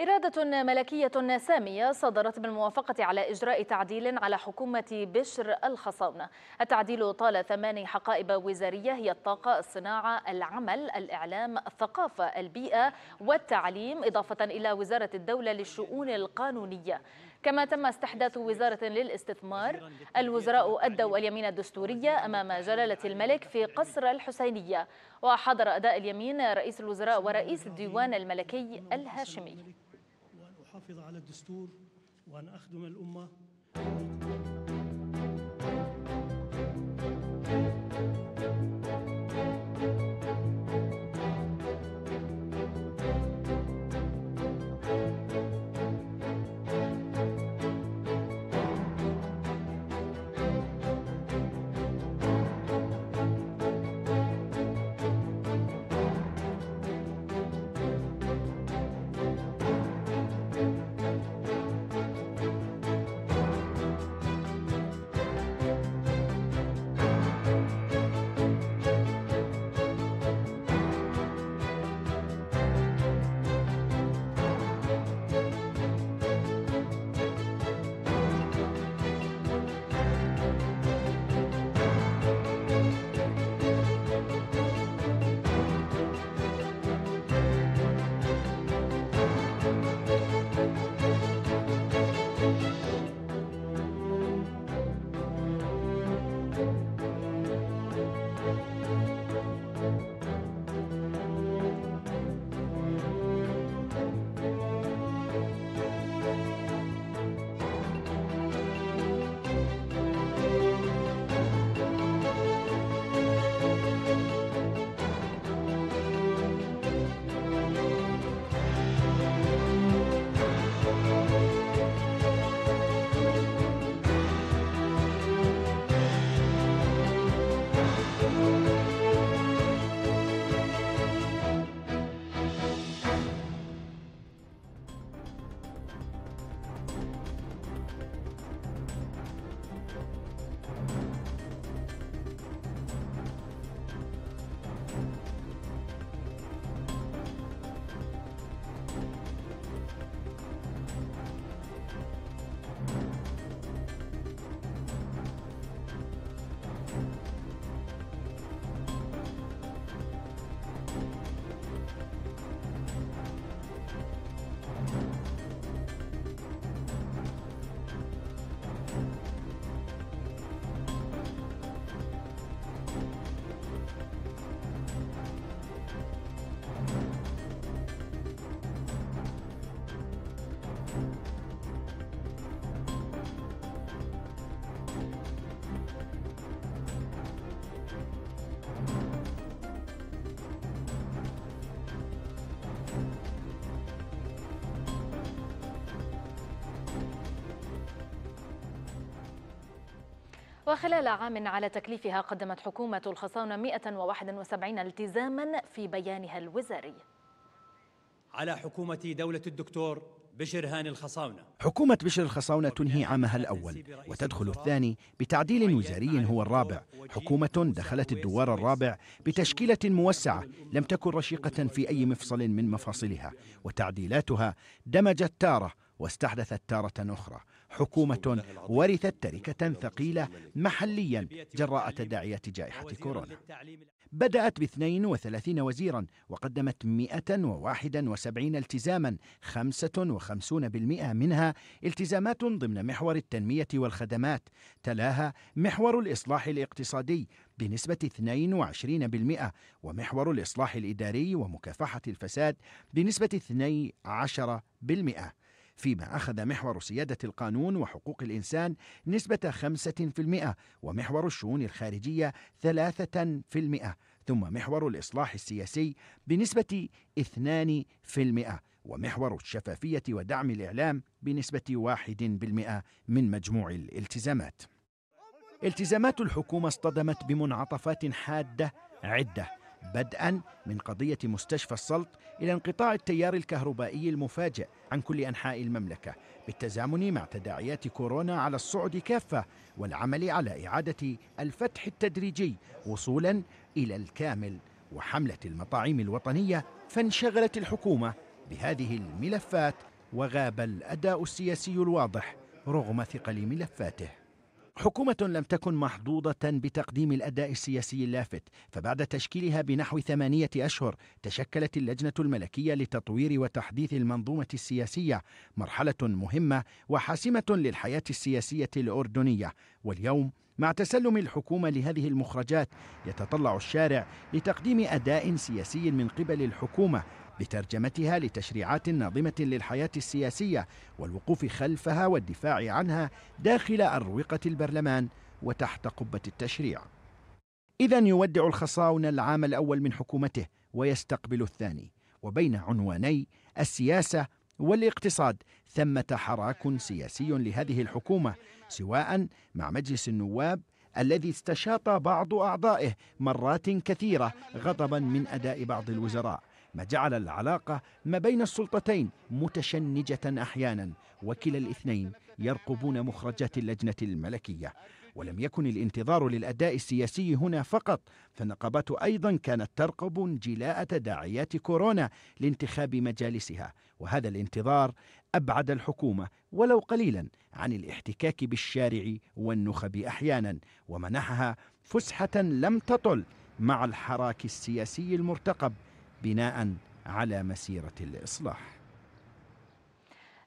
إرادة ملكية سامية صدرت بالموافقة على إجراء تعديل على حكومة بشر الخصاونة التعديل طال ثماني حقائب وزارية هي الطاقة الصناعة العمل الإعلام الثقافة البيئة والتعليم إضافة إلى وزارة الدولة للشؤون القانونية كما تم استحداث وزارة للاستثمار الوزراء أدوا اليمين الدستورية أمام جلالة الملك في قصر الحسينية وحضر أداء اليمين رئيس الوزراء ورئيس الديوان الملكي الهاشمي وأن أحافظ على الدستور وأن أخدم الأمة وخلال عام على تكليفها قدمت حكومة الخصاونة 171 التزاما في بيانها الوزاري على حكومة دولة الدكتور بشر هاني الخصاونة حكومة بشر الخصاونة تنهي عامها الأول وتدخل الثاني بتعديل وزاري هو الرابع حكومة دخلت الدوار الرابع بتشكيلة موسعة لم تكن رشيقة في أي مفصل من مفاصلها وتعديلاتها دمجت تارة واستحدثت تارة أخرى حكومة ورثت تركة ثقيلة محليا جراء تداعيات جائحة كورونا بدأت ب 32 وزيرا وقدمت 171 التزاما 55% منها التزامات ضمن محور التنمية والخدمات تلاها محور الإصلاح الاقتصادي بنسبة 22% ومحور الإصلاح الإداري ومكافحة الفساد بنسبة 12% فيما أخذ محور سيادة القانون وحقوق الإنسان نسبة 5% ومحور الشؤون الخارجية 3% ثم محور الإصلاح السياسي بنسبة 2% ومحور الشفافية ودعم الإعلام بنسبة 1% من مجموع الالتزامات. التزامات الحكومة اصطدمت بمنعطفات حادة عدة بدءا من قضية مستشفى السلط إلى انقطاع التيار الكهربائي المفاجئ عن كل أنحاء المملكة بالتزامن مع تداعيات كورونا على الصعد كافة والعمل على إعادة الفتح التدريجي وصولا إلى الكامل وحملة المطاعيم الوطنية فانشغلت الحكومة بهذه الملفات وغاب الأداء السياسي الواضح رغم ثقل ملفاته حكومة لم تكن محظوظة بتقديم الأداء السياسي اللافت فبعد تشكيلها بنحو ثمانية أشهر تشكلت اللجنة الملكية لتطوير وتحديث المنظومة السياسية مرحلة مهمة وحاسمة للحياة السياسية الأردنية واليوم مع تسلم الحكومة لهذه المخرجات يتطلع الشارع لتقديم أداء سياسي من قبل الحكومة بترجمتها لتشريعات ناظمة للحياة السياسية والوقوف خلفها والدفاع عنها داخل أروقة البرلمان وتحت قبة التشريع. إذا يودع الخصاون العام الأول من حكومته ويستقبل الثاني، وبين عنواني السياسة والاقتصاد ثمة حراك سياسي لهذه الحكومة سواء مع مجلس النواب الذي استشاط بعض أعضائه مرات كثيرة غضبا من أداء بعض الوزراء ما جعل العلاقة ما بين السلطتين متشنجة أحيانا وكلا الاثنين يرقبون مخرجات اللجنة الملكية ولم يكن الانتظار للأداء السياسي هنا فقط فالنقابات أيضا كانت ترقب انجلاء تداعيات كورونا لانتخاب مجالسها وهذا الانتظار أبعد الحكومة ولو قليلا عن الاحتكاك بالشارع والنخب أحيانا ومنحها فسحة لم تطل مع الحراك السياسي المرتقب بناء على مسيرة الإصلاح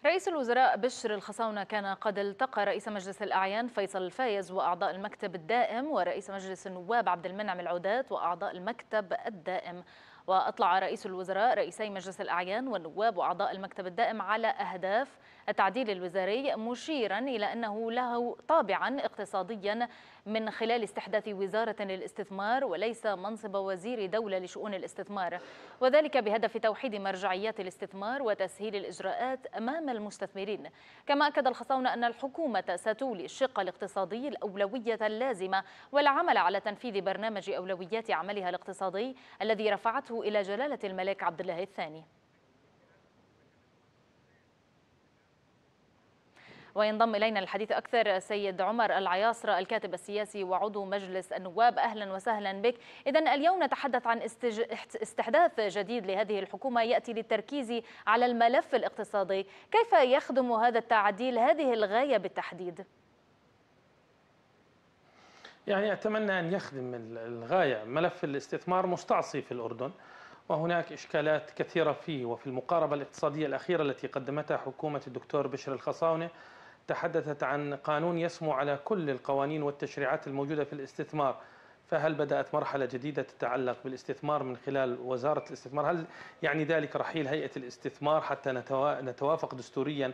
رئيس الوزراء بشر الخصاونة كان قد التقى رئيس مجلس الأعيان فيصل الفايز وأعضاء المكتب الدائم ورئيس مجلس النواب عبد المنعم العودات وأعضاء المكتب الدائم وأطلع رئيس الوزراء رئيسي مجلس الأعيان والنواب وأعضاء المكتب الدائم على أهداف التعديل الوزاري مشيرا إلى أنه له طابعا اقتصاديا من خلال استحداث وزارة للاستثمار وليس منصب وزير دولة لشؤون الاستثمار وذلك بهدف توحيد مرجعيات الاستثمار وتسهيل الإجراءات أمام المستثمرين كما أكد الخصاون أن الحكومة ستولي الشق الاقتصادي الأولوية اللازمة والعمل على تنفيذ برنامج أولويات عملها الاقتصادي الذي رفعته إلى جلالة الملك عبد الله الثاني وينضم إلينا الحديث أكثر سيد عمر العياصرة الكاتب السياسي وعضو مجلس النواب أهلا وسهلا بك إذا اليوم نتحدث عن استج... استحداث جديد لهذه الحكومة يأتي للتركيز على الملف الاقتصادي كيف يخدم هذا التعديل هذه الغاية بالتحديد؟ يعني أتمنى أن يخدم الغاية ملف الاستثمار مستعصي في الأردن وهناك إشكالات كثيرة فيه وفي المقاربة الاقتصادية الأخيرة التي قدمتها حكومة الدكتور بشر الخصاونة تحدثت عن قانون يسمو على كل القوانين والتشريعات الموجودة في الاستثمار فهل بدأت مرحلة جديدة تتعلق بالاستثمار من خلال وزارة الاستثمار هل يعني ذلك رحيل هيئة الاستثمار حتى نتوافق دستوريا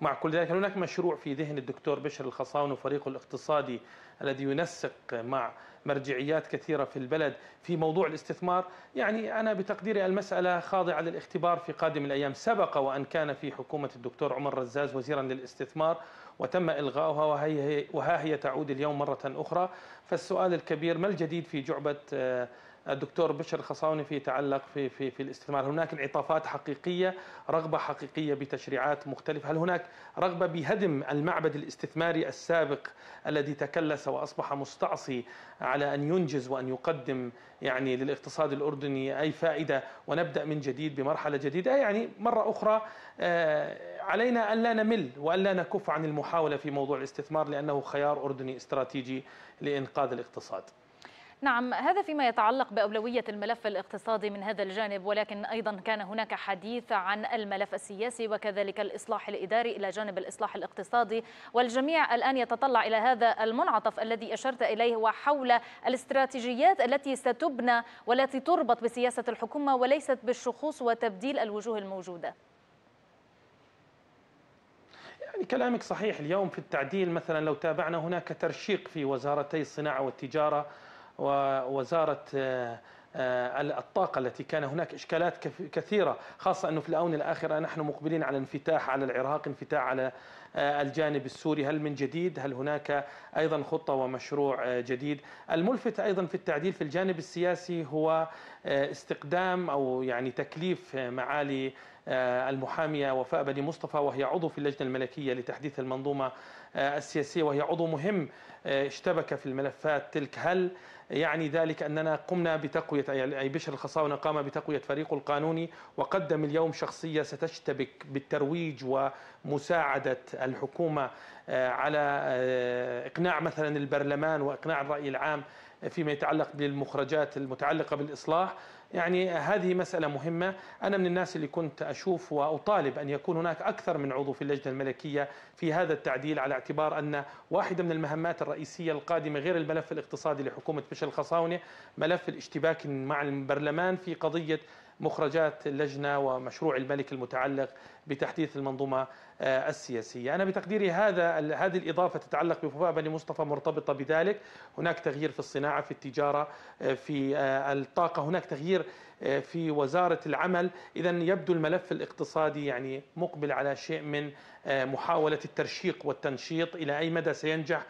مع كل ذلك هل هناك مشروع في ذهن الدكتور بشر الخصاون وفريقه الاقتصادي الذي ينسق مع مرجعيات كثيرة في البلد في موضوع الاستثمار يعني أنا بتقديري المسألة خاضعة للاختبار في قادم الأيام سبق وأن كان في حكومة الدكتور عمر رزاز وزيرا للاستثمار وتم إلغاؤها وها هي تعود اليوم مرة أخرى فالسؤال الكبير ما الجديد في جعبة آه، الدكتور بشر الخصاوني في يتعلق في في في الاستثمار، هناك انعطافات حقيقيه، رغبه حقيقيه بتشريعات مختلفه، هل هناك رغبه بهدم المعبد الاستثماري السابق الذي تكلس واصبح مستعصي على ان ينجز وان يقدم يعني للاقتصاد الاردني اي فائده ونبدا من جديد بمرحله جديده، يعني مره اخرى آه، علينا ان لا نمل وان لا نكف عن المحاوله في موضوع الاستثمار لانه خيار اردني استراتيجي لانقاذ الاقتصاد. نعم هذا فيما يتعلق بأولوية الملف الاقتصادي من هذا الجانب ولكن أيضا كان هناك حديث عن الملف السياسي وكذلك الإصلاح الإداري إلى جانب الإصلاح الاقتصادي والجميع الآن يتطلع إلى هذا المنعطف الذي أشرت إليه وحول الاستراتيجيات التي ستبنى والتي تربط بسياسة الحكومة وليست بالشخوص وتبديل الوجوه الموجودة يعني كلامك صحيح اليوم في التعديل مثلا لو تابعنا هناك ترشيق في وزارتي الصناعة والتجارة ووزاره آه، آه، الطاقة التي كان هناك إشكالات كثيرة خاصة أنه في الآونة الأخيرة نحن مقبلين على انفتاح على العراق انفتاح على آه، الجانب السوري هل من جديد هل هناك أيضا خطة ومشروع جديد الملفت أيضا في التعديل في الجانب السياسي هو استقدام أو يعني تكليف معالي المحامية وفاء بني مصطفى وهي عضو في اللجنة الملكية لتحديث المنظومة آه، السياسية وهي عضو مهم آه، اشتبك في الملفات تلك هل يعني ذلك أننا قمنا بتقوية أي بشر الخصاونة قام بتقوية فريقه القانوني وقدم اليوم شخصية ستشتبك بالترويج ومساعدة الحكومة آه، على إقناع مثلا البرلمان وإقناع الرأي العام فيما يتعلق بالمخرجات المتعلقة بالإصلاح يعني هذه مسألة مهمة أنا من الناس اللي كنت أشوف وأطالب أن يكون هناك أكثر من عضو في اللجنة الملكية في هذا التعديل على اعتبار أن واحدة من المهمات الرئيسية القادمة غير الملف الاقتصادي لحكومة بشر الخصاونة ملف الاشتباك مع البرلمان في قضية مخرجات اللجنة ومشروع الملك المتعلق بتحديث المنظومة آه، السياسية أنا بتقديري هذا هذه الإضافة تتعلق بوفاء بني مصطفى مرتبطة بذلك هناك تغيير في الصناعة في التجارة آه، في آه، الطاقة هناك تغيير في وزارة العمل إذا يبدو الملف الاقتصادي يعني مقبل على شيء من محاولة الترشيق والتنشيط إلى أي مدى سينجح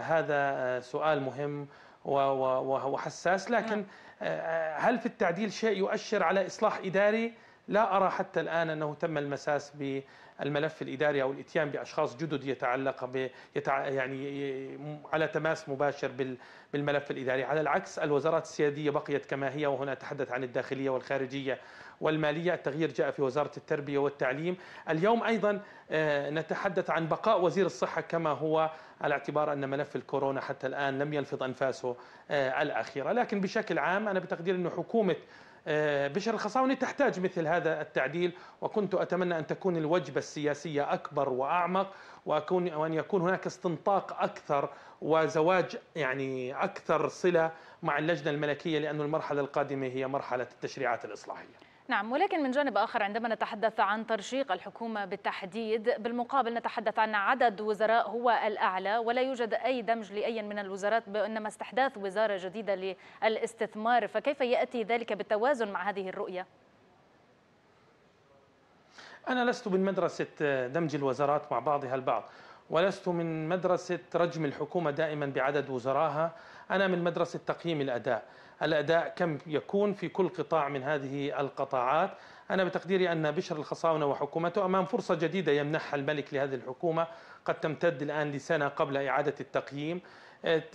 هذا سؤال مهم وحساس نعم. لكن آه، آه، هل في التعديل شيء يؤشر على إصلاح إداري لا أرى حتى الآن أنه تم المساس بالملف الإداري أو الإتيان بأشخاص جدد يتعلق ب يتع... يعني على تماس مباشر بالملف الإداري على العكس الوزارات السيادية بقيت كما هي وهنا أتحدث عن الداخلية والخارجية والمالية التغيير جاء في وزارة التربية والتعليم اليوم أيضا آه، نتحدث عن بقاء وزير الصحة كما هو على اعتبار أن ملف الكورونا حتى الآن لم يلفظ أنفاسه آه، الأخيرة لكن بشكل عام أنا بتقدير أن حكومة آه، بشر الخصاوني تحتاج مثل هذا التعديل وكنت أتمنى أن تكون الوجبة السياسية أكبر وأعمق وأكون وأن يكون هناك استنطاق أكثر وزواج يعني أكثر صلة مع اللجنة الملكية لأن المرحلة القادمة هي مرحلة التشريعات الإصلاحية نعم ولكن من جانب آخر عندما نتحدث عن ترشيق الحكومة بالتحديد بالمقابل نتحدث عن عدد وزراء هو الأعلى ولا يوجد أي دمج لأي من الوزارات وإنما استحداث وزارة جديدة للاستثمار فكيف يأتي ذلك بالتوازن مع هذه الرؤية؟ أنا لست من مدرسة دمج الوزارات مع بعضها البعض ولست من مدرسة رجم الحكومة دائما بعدد وزرائها أنا من مدرسة تقييم الأداء الأداء كم يكون في كل قطاع من هذه القطاعات أنا بتقديري أن بشر الخصاونة وحكومته أمام فرصة جديدة يمنحها الملك لهذه الحكومة قد تمتد الآن لسنة قبل إعادة التقييم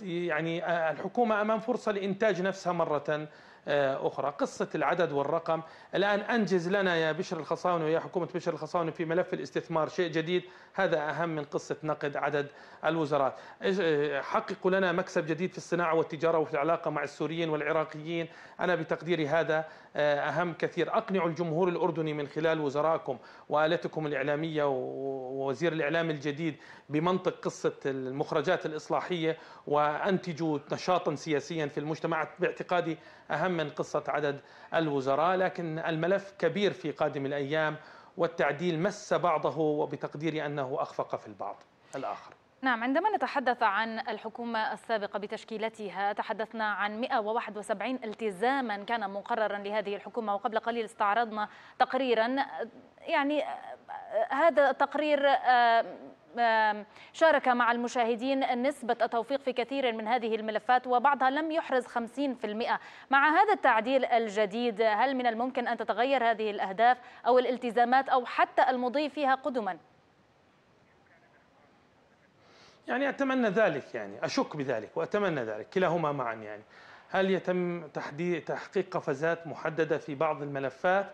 يعني آه، الحكومة أمام فرصة لإنتاج نفسها مرة آه، أخرى قصة العدد والرقم الآن أنجز لنا يا بشر الخصاوني ويا حكومة بشر الخصاوني في ملف الاستثمار شيء جديد هذا أهم من قصة نقد عدد الوزراء آه، حققوا لنا مكسب جديد في الصناعة والتجارة وفي العلاقة مع السوريين والعراقيين أنا بتقديري هذا آه، أهم كثير أقنعوا الجمهور الأردني من خلال وزرائكم وآلتكم الإعلامية ووزير الإعلام الجديد بمنطق قصة المخرجات الإصلاحية وأنتجوا نشاطا سياسيا في المجتمع باعتقادي أهم من قصة عدد الوزراء لكن الملف كبير في قادم الأيام والتعديل مس بعضه وبتقديري أنه أخفق في البعض الآخر نعم عندما نتحدث عن الحكومة السابقة بتشكيلتها تحدثنا عن 171 التزاما كان مقررا لهذه الحكومة وقبل قليل استعرضنا تقريرا يعني هذا التقرير شارك مع المشاهدين نسبة التوفيق في كثير من هذه الملفات وبعضها لم يحرز 50% مع هذا التعديل الجديد هل من الممكن أن تتغير هذه الأهداف أو الالتزامات أو حتى المضي فيها قدما؟ يعني أتمنى ذلك يعني أشك بذلك وأتمنى ذلك كلاهما معا يعني هل يتم تحقيق قفزات محددة في بعض الملفات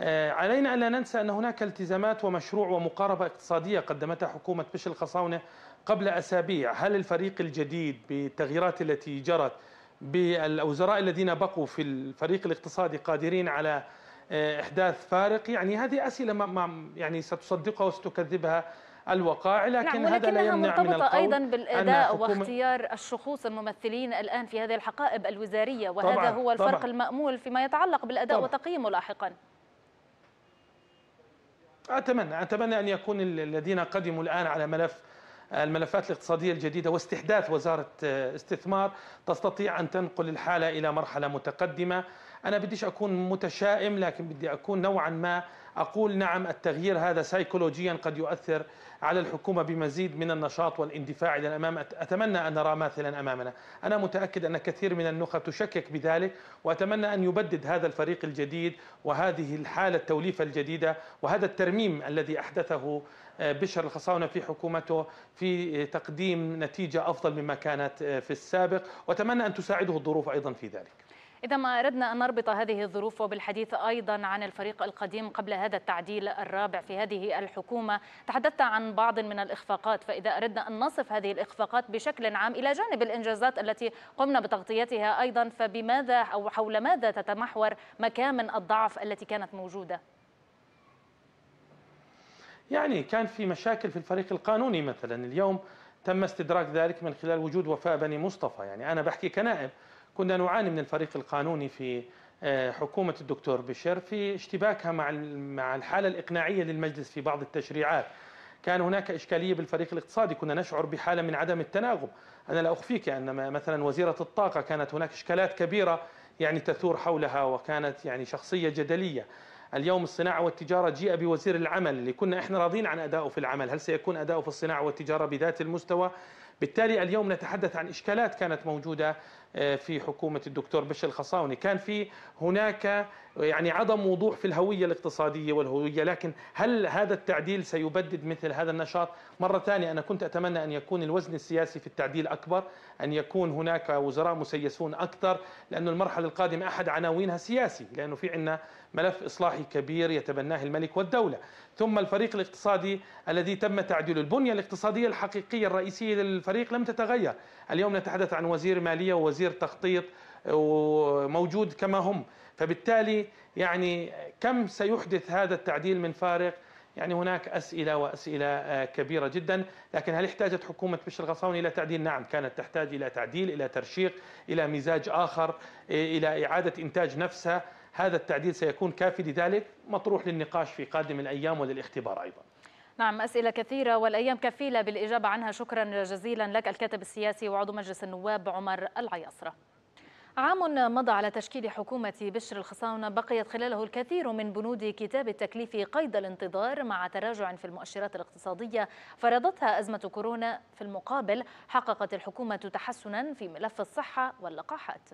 آه، علينا ألا ننسى أن هناك التزامات ومشروع ومقاربة اقتصادية قدمتها حكومة بشر الخصاونة قبل أسابيع هل الفريق الجديد بالتغييرات التي جرت بالوزراء الذين بقوا في الفريق الاقتصادي قادرين على آه، إحداث فارق يعني هذه أسئلة ما يعني ستصدقها وستكذبها الوقائع لكن نعم هذا لا يمنع من القول أيضا بالأداء واختيار الشخوص الممثلين الآن في هذه الحقائب الوزارية وهذا طبعا هو الفرق طبعا المأمول فيما يتعلق بالأداء طبعا وتقييمه لاحقا أتمنى أتمنى أن يكون الذين قدموا الآن على ملف الملفات الاقتصادية الجديدة واستحداث وزارة آه، استثمار تستطيع أن تنقل الحالة إلى مرحلة متقدمة أنا بديش أكون متشائم لكن بدي أكون نوعا ما أقول نعم التغيير هذا سيكولوجيا قد يؤثر على الحكومة بمزيد من النشاط والاندفاع إلى الأمام أتمنى أن نرى ماثلا أمامنا أنا متأكد أن كثير من النخب تشكك بذلك وأتمنى أن يبدد هذا الفريق الجديد وهذه الحالة التوليفة الجديدة وهذا الترميم الذي أحدثه آه، بشر الخصاونة في حكومته في تقديم نتيجة أفضل مما كانت آه، في السابق وأتمنى أن تساعده الظروف أيضا في ذلك إذا ما أردنا أن نربط هذه الظروف وبالحديث أيضا عن الفريق القديم قبل هذا التعديل الرابع في هذه الحكومة تحدثت عن بعض من الإخفاقات فإذا أردنا أن نصف هذه الإخفاقات بشكل عام إلى جانب الإنجازات التي قمنا بتغطيتها أيضا فبماذا أو حول ماذا تتمحور مكامن الضعف التي كانت موجودة؟ يعني كان في مشاكل في الفريق القانوني مثلا اليوم تم استدراك ذلك من خلال وجود وفاء بني مصطفى يعني أنا بحكي كنائب كنا نعاني من الفريق القانوني في آه، حكومة الدكتور بشر في اشتباكها مع مع الحالة الإقناعية للمجلس في بعض التشريعات كان هناك إشكالية بالفريق الاقتصادي كنا نشعر بحالة من عدم التناغم أنا لا أخفيك أن مثلا وزيرة الطاقة كانت هناك إشكالات كبيرة يعني تثور حولها وكانت يعني شخصية جدلية اليوم الصناعة والتجارة جيء بوزير العمل اللي كنا احنا راضين عن أداؤه في العمل هل سيكون أداؤه في الصناعة والتجارة بذات المستوى بالتالي اليوم نتحدث عن إشكالات كانت موجودة في حكومه الدكتور بشر الخصاوني كان في هناك يعني عدم وضوح في الهوية الاقتصادية والهوية لكن هل هذا التعديل سيبدد مثل هذا النشاط مرة ثانية أنا كنت أتمنى أن يكون الوزن السياسي في التعديل أكبر أن يكون هناك وزراء مسيسون أكثر لأن المرحلة القادمة أحد عناوينها سياسي لأنه في عندنا ملف إصلاحي كبير يتبناه الملك والدولة ثم الفريق الاقتصادي الذي تم تعديله البنية الاقتصادية الحقيقية الرئيسية للفريق لم تتغير اليوم نتحدث عن وزير مالية ووزير تخطيط وموجود كما هم فبالتالي يعني كم سيحدث هذا التعديل من فارق يعني هناك أسئلة وأسئلة آه، كبيرة جدا لكن هل احتاجت حكومة بشر الغصاوني إلى تعديل؟ نعم كانت تحتاج إلى تعديل إلى ترشيق إلى مزاج آخر إلى إعادة إنتاج نفسها هذا التعديل سيكون كافي لذلك مطروح للنقاش في قادم الأيام وللاختبار أيضا نعم أسئلة كثيرة والأيام كفيلة بالإجابة عنها شكرا جزيلا لك الكاتب السياسي وعضو مجلس النواب عمر العياصرة عام مضى على تشكيل حكومة بشر الخصاونة بقيت خلاله الكثير من بنود كتاب التكليف قيد الانتظار مع تراجع في المؤشرات الاقتصادية فرضتها أزمة كورونا في المقابل حققت الحكومة تحسنا في ملف الصحة واللقاحات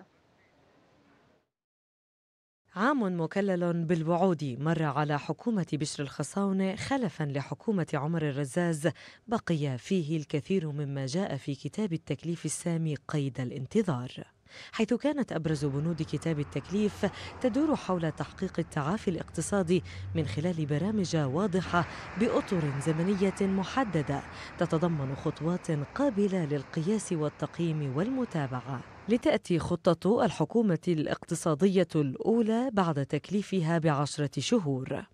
عام مكلل بالوعود مر على حكومة بشر الخصاونة خلفا لحكومة عمر الرزاز بقي فيه الكثير مما جاء في كتاب التكليف السامي قيد الانتظار حيث كانت أبرز بنود كتاب التكليف تدور حول تحقيق التعافي الاقتصادي من خلال برامج واضحة بأطر زمنية محددة تتضمن خطوات قابلة للقياس والتقييم والمتابعة لتأتي خطة الحكومة الاقتصادية الأولى بعد تكليفها بعشرة شهور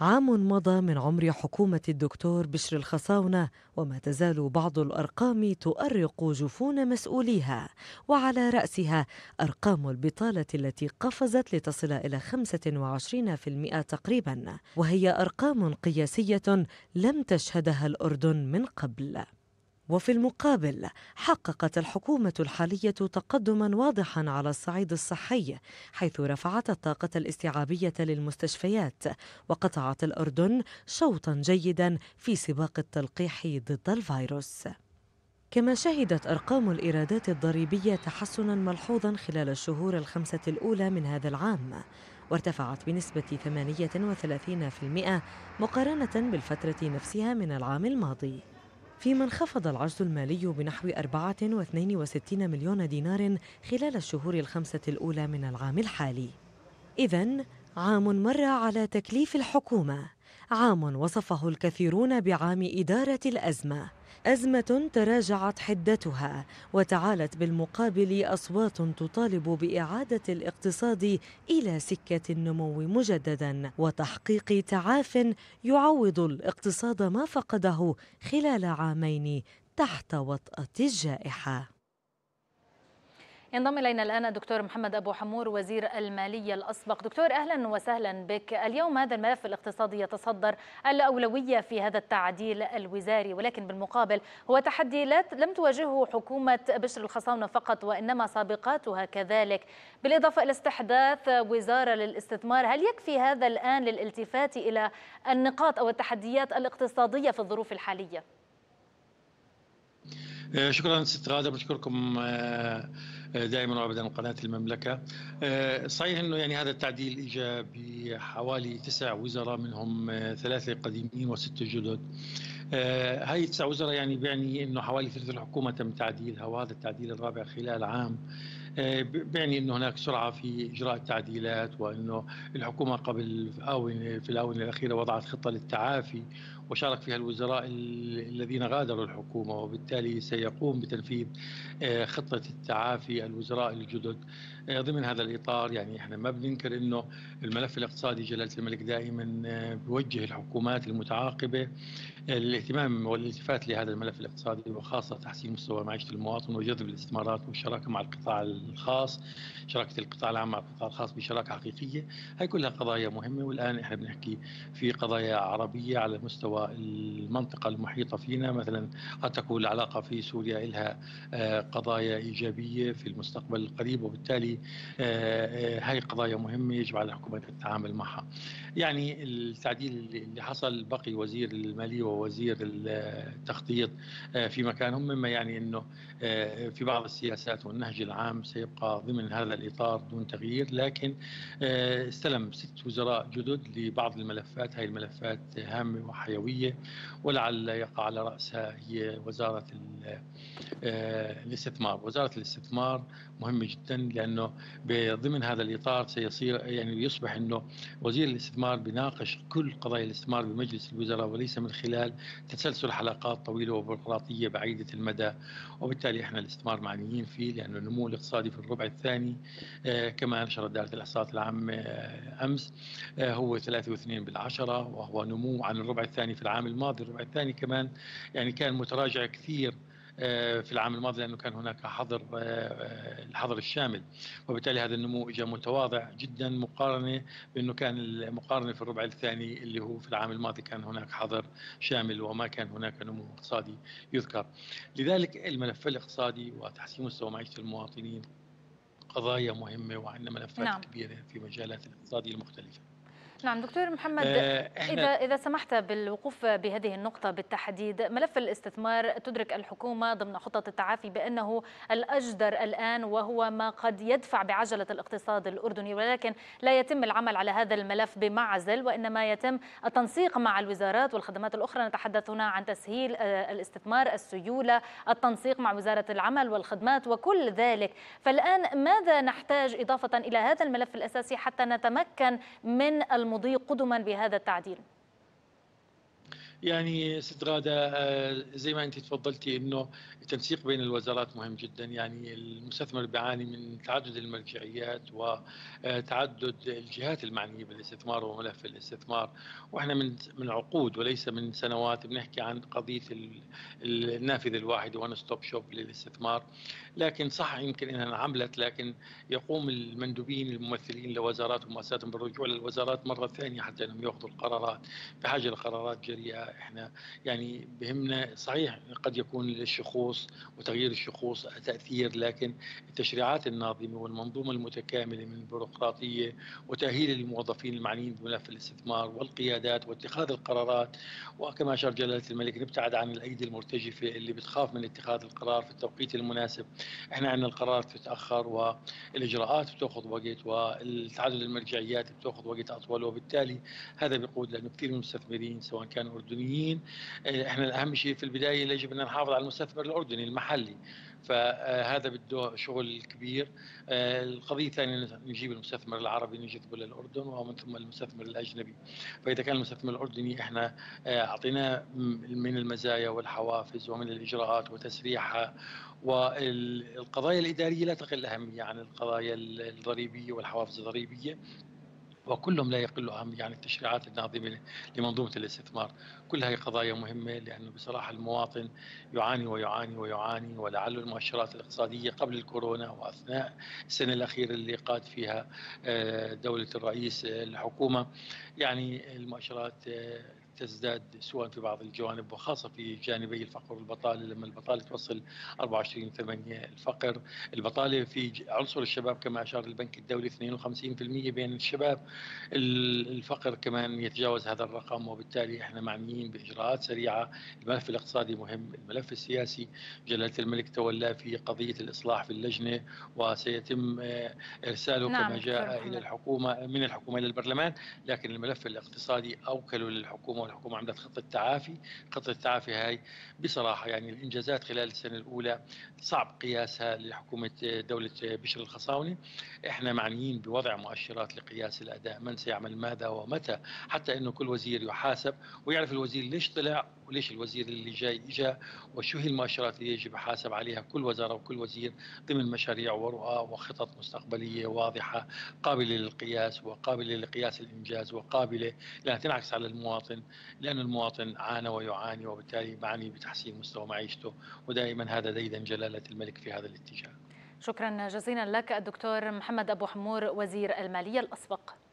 عام مضى من عمر حكومة الدكتور بشر الخصاونة وما تزال بعض الأرقام تؤرق جفون مسؤوليها وعلى رأسها أرقام البطالة التي قفزت لتصل إلى 25% تقريبا وهي أرقام قياسية لم تشهدها الأردن من قبل وفي المقابل حققت الحكومة الحالية تقدما واضحا على الصعيد الصحي حيث رفعت الطاقة الاستيعابية للمستشفيات وقطعت الأردن شوطا جيدا في سباق التلقيح ضد الفيروس كما شهدت أرقام الإيرادات الضريبية تحسنا ملحوظا خلال الشهور الخمسة الأولى من هذا العام وارتفعت بنسبة 38% مقارنة بالفترة نفسها من العام الماضي فيما انخفض العجز المالي بنحو 64 مليون دينار خلال الشهور الخمسة الأولى من العام الحالي إذا عام مر على تكليف الحكومة عام وصفه الكثيرون بعام إدارة الأزمة أزمة تراجعت حدتها وتعالت بالمقابل أصوات تطالب بإعادة الاقتصاد إلى سكة النمو مجددا وتحقيق تعاف يعوض الاقتصاد ما فقده خلال عامين تحت وطأة الجائحة ينضم الينا الان الدكتور محمد ابو حمور وزير الماليه الاسبق دكتور اهلا وسهلا بك اليوم هذا الملف الاقتصادي يتصدر الاولويه في هذا التعديل الوزاري ولكن بالمقابل هو تحدي لم تواجهه حكومه بشر الخصاونه فقط وانما سابقاتها كذلك بالاضافه الى استحداث وزاره للاستثمار هل يكفي هذا الان للالتفات الى النقاط او التحديات الاقتصاديه في الظروف الحاليه آه، شكرا ست غاده بشكركم آه، دائما وابدا قناه المملكه آه، صحيح انه يعني هذا التعديل اجى بحوالي تسع وزراء منهم آه، ثلاثه قديمين وسته جدد آه، هاي التسع وزراء يعني بيعني انه حوالي ثلث الحكومه تم تعديلها وهذا التعديل الرابع خلال عام آه، بيعني انه هناك سرعه في اجراء التعديلات وانه الحكومه قبل اونه في الاونه الاخيره وضعت خطه للتعافي وشارك فيها الوزراء الذين غادروا الحكومه وبالتالي سيقوم بتنفيذ آه، خطه التعافي الوزراء الجدد آه، ضمن هذا الاطار يعني احنا ما بننكر انه الملف الاقتصادي جلاله الملك دائما بوجه الحكومات المتعاقبه الاهتمام والالتفات لهذا الملف الاقتصادي وخاصه تحسين مستوى معيشه المواطن وجذب الاستثمارات والشراكه مع القطاع الخاص، شراكه القطاع العام مع القطاع الخاص بشراكه حقيقيه، هي كلها قضايا مهمه والان احنا بنحكي في قضايا عربيه على مستوى المنطقه المحيطه فينا مثلا قد تكون العلاقه في سوريا لها آه، قضايا ايجابيه في المستقبل القريب وبالتالي هي آه، آه، قضايا مهمه يجب على الحكومات التعامل معها. يعني التعديل اللي حصل بقي وزير الماليه وزير التخطيط آه، في مكانهم مما يعني انه آه، في بعض السياسات والنهج العام سيبقى ضمن هذا الاطار دون تغيير لكن آه، استلم ست وزراء جدد لبعض الملفات هذه الملفات هامه وحيويه ولعل يقع على راسها هي وزاره الاستثمار وزاره الاستثمار مهم جدا لانه ضمن هذا الاطار سيصير يعني يصبح انه وزير الاستثمار بيناقش كل قضايا الاستثمار بمجلس الوزراء وليس من خلال تسلسل حلقات طويله وبيروقراطيه بعيده المدى وبالتالي احنا الاستثمار معنيين فيه لانه النمو الاقتصادي في الربع الثاني آه، كما نشرت دائره الاحصاءات العامه آه، امس آه، هو 3.2 بالعشره وهو نمو عن الربع الثاني في العام الماضي الربع الثاني كمان يعني كان متراجع كثير آه، في العام الماضي لانه كان هناك حظر آه، آه، الحظر الشامل وبالتالي هذا النمو اجى متواضع جدا مقارنه بانه كان المقارنه في الربع الثاني اللي هو في العام الماضي كان هناك حظر شامل وما كان هناك نمو اقتصادي يذكر لذلك الملف الاقتصادي وتحسين مستوى معيشه المواطنين قضايا مهمه وعندنا ملفات نعم. كبيره في مجالات الاقتصاديه المختلفه نعم دكتور محمد آه، إذا إذا سمحت بالوقوف بهذه النقطة بالتحديد ملف الاستثمار تدرك الحكومة ضمن خطة التعافي بأنه الأجدر الآن وهو ما قد يدفع بعجلة الاقتصاد الأردني ولكن لا يتم العمل على هذا الملف بمعزل وإنما يتم التنسيق مع الوزارات والخدمات الأخرى نتحدث هنا عن تسهيل آه، الاستثمار السيولة التنسيق مع وزارة العمل والخدمات وكل ذلك فالآن ماذا نحتاج إضافة إلى هذا الملف الأساسي حتى نتمكن من الم المضي قدما بهذا التعديل؟ يعني ست غاده آه، زي ما انت تفضلتي انه التنسيق بين الوزارات مهم جدا يعني المستثمر بيعاني من تعدد المرجعيات وتعدد آه، الجهات المعنيه بالاستثمار وملف الاستثمار واحنا من من عقود وليس من سنوات بنحكي عن قضيه النافذه الواحده وان ستوب شوب للاستثمار لكن صح يمكن انها انعملت لكن يقوم المندوبين الممثلين لوزارات ومؤسساتهم بالرجوع للوزارات مره ثانيه حتى انهم ياخذوا القرارات بحاجه لقرارات جريئه احنا يعني بهمنا صحيح قد يكون للشخوص وتغيير الشخوص تاثير لكن التشريعات الناظمه والمنظومه المتكامله من البيروقراطيه وتاهيل الموظفين المعنيين بملف الاستثمار والقيادات واتخاذ القرارات وكما اشار جلاله الملك نبتعد عن الايدي المرتجفه اللي بتخاف من اتخاذ القرار في التوقيت المناسب احنا عندنا القرارات بتتاخر والاجراءات بتاخذ وقت والتعدد المرجعيات بتاخذ وقت اطول وبالتالي هذا بيقود لانه كثير من المستثمرين سواء كانوا اردنيين احنا الاهم شيء في البدايه يجب ان نحافظ على المستثمر الاردني المحلي فهذا بده شغل كبير آه، القضية الثانية نجيب المستثمر العربي نجذبه للأردن ومن ثم المستثمر الأجنبي فإذا كان المستثمر الأردني إحنا آه، أعطيناه من المزايا والحوافز ومن الإجراءات وتسريعها والقضايا الإدارية لا تقل أهمية عن القضايا الضريبية والحوافز الضريبية وكلهم لا يقل عن عن يعني التشريعات الناظمة لمنظومة الاستثمار كل هذه قضايا مهمة لأنه بصراحة المواطن يعاني ويعاني ويعاني ولعل المؤشرات الاقتصادية قبل الكورونا وأثناء السنة الأخيرة اللي قاد فيها آه، دولة الرئيس آه، الحكومة يعني المؤشرات آه، تزداد سواء في بعض الجوانب وخاصه في جانبي الفقر والبطاله لما البطاله توصل 24 8 الفقر، البطاله في عنصر الشباب كما اشار البنك الدولي 52% بين الشباب، الفقر كمان يتجاوز هذا الرقم وبالتالي احنا معنيين باجراءات سريعه، الملف الاقتصادي مهم، الملف السياسي جلاله الملك تولى في قضيه الاصلاح في اللجنه وسيتم آه، ارساله نعم كما جاء الى الحكومه من الحكومه الى البرلمان، لكن الملف الاقتصادي اوكله للحكومه والحكومه عملت خطه تعافي، خطه التعافي هاي بصراحه يعني الانجازات خلال السنه الاولى صعب قياسها لحكومه دوله بشر الخصاوني، احنا معنيين بوضع مؤشرات لقياس الاداء، من سيعمل ماذا ومتى، حتى انه كل وزير يحاسب ويعرف الوزير ليش طلع وليش الوزير اللي جاي اجى وشو هي المؤشرات اللي يجب يحاسب عليها كل وزاره وكل وزير ضمن مشاريع ورؤى وخطط مستقبليه واضحه قابله للقياس وقابله لقياس الانجاز وقابله لانها تنعكس على المواطن لان المواطن عانى ويعاني وبالتالي معني بتحسين مستوى معيشته ودائما هذا ديدا جلاله الملك في هذا الاتجاه. شكرا جزيلا لك الدكتور محمد ابو حمور وزير الماليه الاسبق.